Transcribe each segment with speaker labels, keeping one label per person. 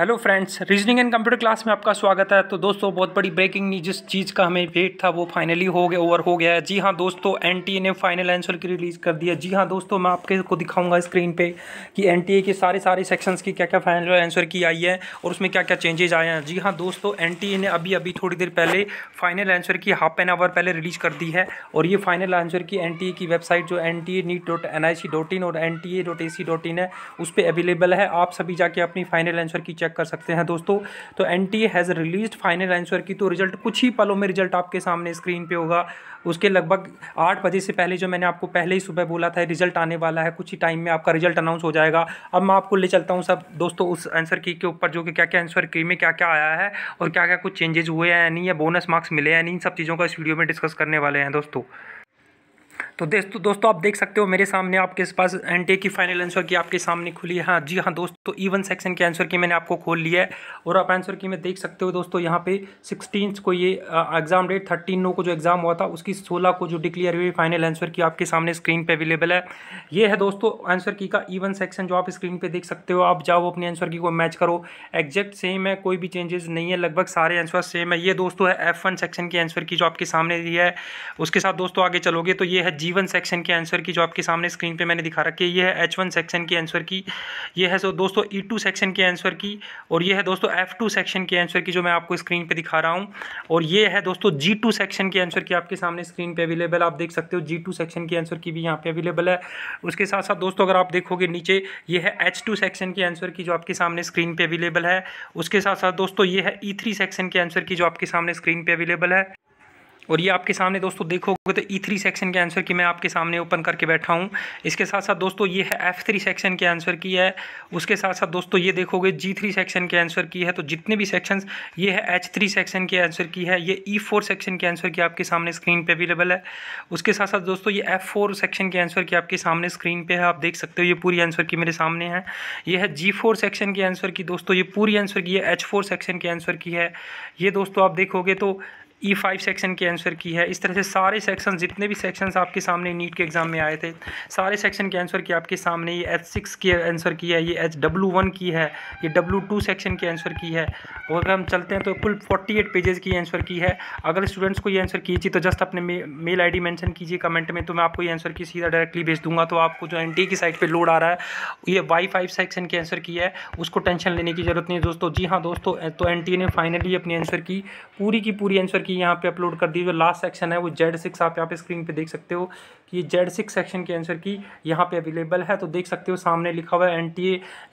Speaker 1: hello friends reasoning and computer class में आपका स्वागत है तो दोस्तों बहुत बड़ी ब्रेकिंग न्यूज जिस चीज़ का हमें वेट था वो फाइनली हो गया ओवर हो गया है जी हाँ दोस्तों एनटीए ने फाइनल आंसर की रिलीज़ कर दिया जी हाँ दोस्तों मैं आपके को दिखाऊंगा स्क्रीन पे कि एनटीए के सारे सारे सेक्शंस की क्या क्या फाइनल आंसर की आई है और उसमें क्या क्या चेंजेज आए हैं जी हाँ दोस्तों एन ने अभी अभी थोड़ी देर पहले final answer key half an hour पहले रिलीज़ कर दी है और ये फाइनल आंसर की एन की वेबसाइट जो N T NEET dot N I C dot in और N T A dot A C dot in है उस पर अवेलेबल है आप सभी जाके अपनी फाइनल आंसर की चेक कर सकते हैं दोस्तों तो N T has release final answer key तो रिजल्ट कुछ ही पलों में रिजल्ट आपके सामने स्क्रीन पे होगा उसके लगभग आठ बजे से पहले जो मैंने आपको पहले ही सुबह बोला था रिजल्ट आने वाला है कुछ ही टाइम में आपका रिजल्ट अनाउंस हो जाएगा अब मैं आपको ले चलता हूँ सब दोस्तों उस आंसर की के ऊपर जो कि क्या क्या आंसर की में क्या क्या आया है और क्या क्या कुछ चेंजेज हुए हैं या नहीं या बोनस मार्क्स मिले हैं नहीं इन सब चीज़ों का इस वीडियो में डिस्कस करने वाले हैं दोस्तों तो दोस्तों दोस्तों आप देख सकते हो मेरे सामने आपके पास एन टी की फाइनल आंसर की आपके सामने खुली है हाँ जी हाँ दोस्तों ईवन सेक्शन के आंसर की मैंने आपको खोल लिया है और आप आंसर की में देख सकते हो दोस्तों यहाँ पे सिक्सटीन को ये एग्जाम डेट थर्टीन नो को जो एग्ज़ाम हुआ था उसकी सोलह को जो डिक्लेयर हुई फाइनल आंसर की आपके सामने स्क्रीन पर अवेलेबल है ये है दोस्तों आंसर की का ईवन सेक्शन जो आप स्क्रीन पर देख सकते हो आप जाओ अपने आंसर की को मैच करो एग्जैक्ट सेम है कोई भी चेंजेस नहीं है लगभग सारे आंसर सेम है ये दोस्तों है एफ सेक्शन के आंसर की जो आपके सामने दी है उसके साथ दोस्तों आगे चलोगे तो ये है जी जी वन सेक्शन के आंसर की जो आपके सामने स्क्रीन पे मैंने दिखा रखी है ये है एच वन सेक्शन के आंसर की ये है सो दोस्तों ई टू सेक्शन के आंसर की और ये है दोस्तों एफ टू सेक्शन के आंसर की जो मैं आपको स्क्रीन पर दिखा रहा हूँ और ये है दोस्तों जी टू सेक्शन के आंसर की आपके सामने स्क्रीन पर अवेलेबल आप देख सकते हो जी टू सेक्शन के आंसर की भी यहाँ पर अवेलेबल है उसके साथ साथ दोस्तों अगर आप देखोगे नीचे ये है एच टू सेक्शन के आंसर की जो आपके सामने स्क्रीन पर अवेलेबल है उसके साथ साथ दोस्तों ये है ई थ्री सेक्शन के आंसर की जो आपके सामने स्क्रीन पर अवेलेबल है और ये आपके सामने दोस्तों देखोगे तो ई थ्री सेक्शन के आंसर की मैं आपके सामने ओपन करके बैठा हूँ इसके साथ साथ दोस्तों ये है एफ थ्री सेक्शन के आंसर की है उसके साथ साथ दोस्तों ये देखोगे जी थ्री सेक्शन के आंसर की है तो जितने भी सेक्शंस ये है एच थ्री सेक्शन के आंसर की है ये ई फोर सेक्शन के आंसर की आपके सामने स्क्रीन पर अवेलेबल है उसके साथ साथ दोस्तों ये एफ फोर सेक्शन के आंसर की आपके सामने स्क्रीन पर है आप देख सकते हो ये पूरी आंसर की मेरे सामने है ये है जी फोर सेक्शन के आंसर की दोस्तों ये पूरी आंसर की है एच फोर सेक्शन के आंसर की है ये दोस्तों आप देखोगे तो ई फाइव सेक्शन के आंसर की है इस तरह से सारे सेक्शन जितने भी सेक्शंस आपके सामने नीट के एग्ज़ाम में आए थे सारे सेक्शन के आंसर की आपके सामने ये एच सिक्स के आंसर की है ये एच डब्लू वन की है ये डब्लू टू सेक्शन के आंसर की है और अगर हम चलते हैं तो कुल फोर्टी एट पेजेज़ की आंसर की है अगर स्टूडेंट्स को ये आंसर तो कीजिए तो जस्ट अपने मेल आई डी मैंशन कीजिए कमेंट में तो मैं आपको ये आंसर की सीधा डायरेक्टली भेज दूंगा तो आपको जो एन e की साइट पर लोड आ रहा है ये वाई फाइव सेक्शन के आंसर की है उसको टेंशन लेने की जरूरत नहीं है दोस्तों जी हाँ दोस्तों तो एन e ने फाइनली अपनी आंसर की पूरी की पूरी आंसर की यहाँ पे अपलोड कर दी जो लास्ट सेक्शन है वो जेड सिक्स आप यहाँ पे स्क्रीन पे देख सकते हो कि ये जेड सिक्स सेक्शन के आंसर की यहाँ पे अवेलेबल है तो देख सकते हो सामने लिखा हुआ है N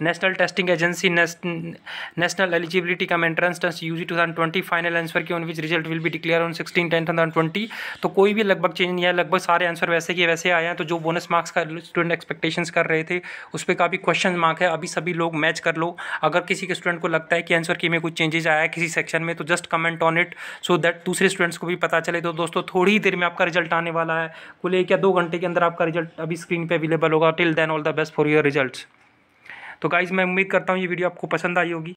Speaker 1: national testing agency national eligibility cum entrance test U G twenty final answer key on which result will be declare on sixteen ten thousand twenty तो कोई भी लगभग चेंज नहीं है लगभग सारे आंसर वैसे ही वैसे आए हैं तो जो बोनस मार्क्स का स्टूडेंट एक्सपेक्टेशन कर रहे थे उस पर काफ़ी क्वेश्चन मार्क है अभी सभी लोग मैच कर लो अगर किसी के स्टूडेंट को लगता है कि आंसर की में कुछ चेंजेस आया है किसी सेक्शन में तो just comment on it so that दूसरे स्टूडेंट्स को भी पता चले तो दोस्तों थोड़ी ही देर में आपका रिजल्ट आने वाला है कुल एक या दो घंटे के अंदर आपका रिजल्ट अभी स्क्रीन पे अवेलेबल होगा till then all the best for your results तो गाइज मैं उम्मीद करता हूँ ये वीडियो आपको पसंद आई होगी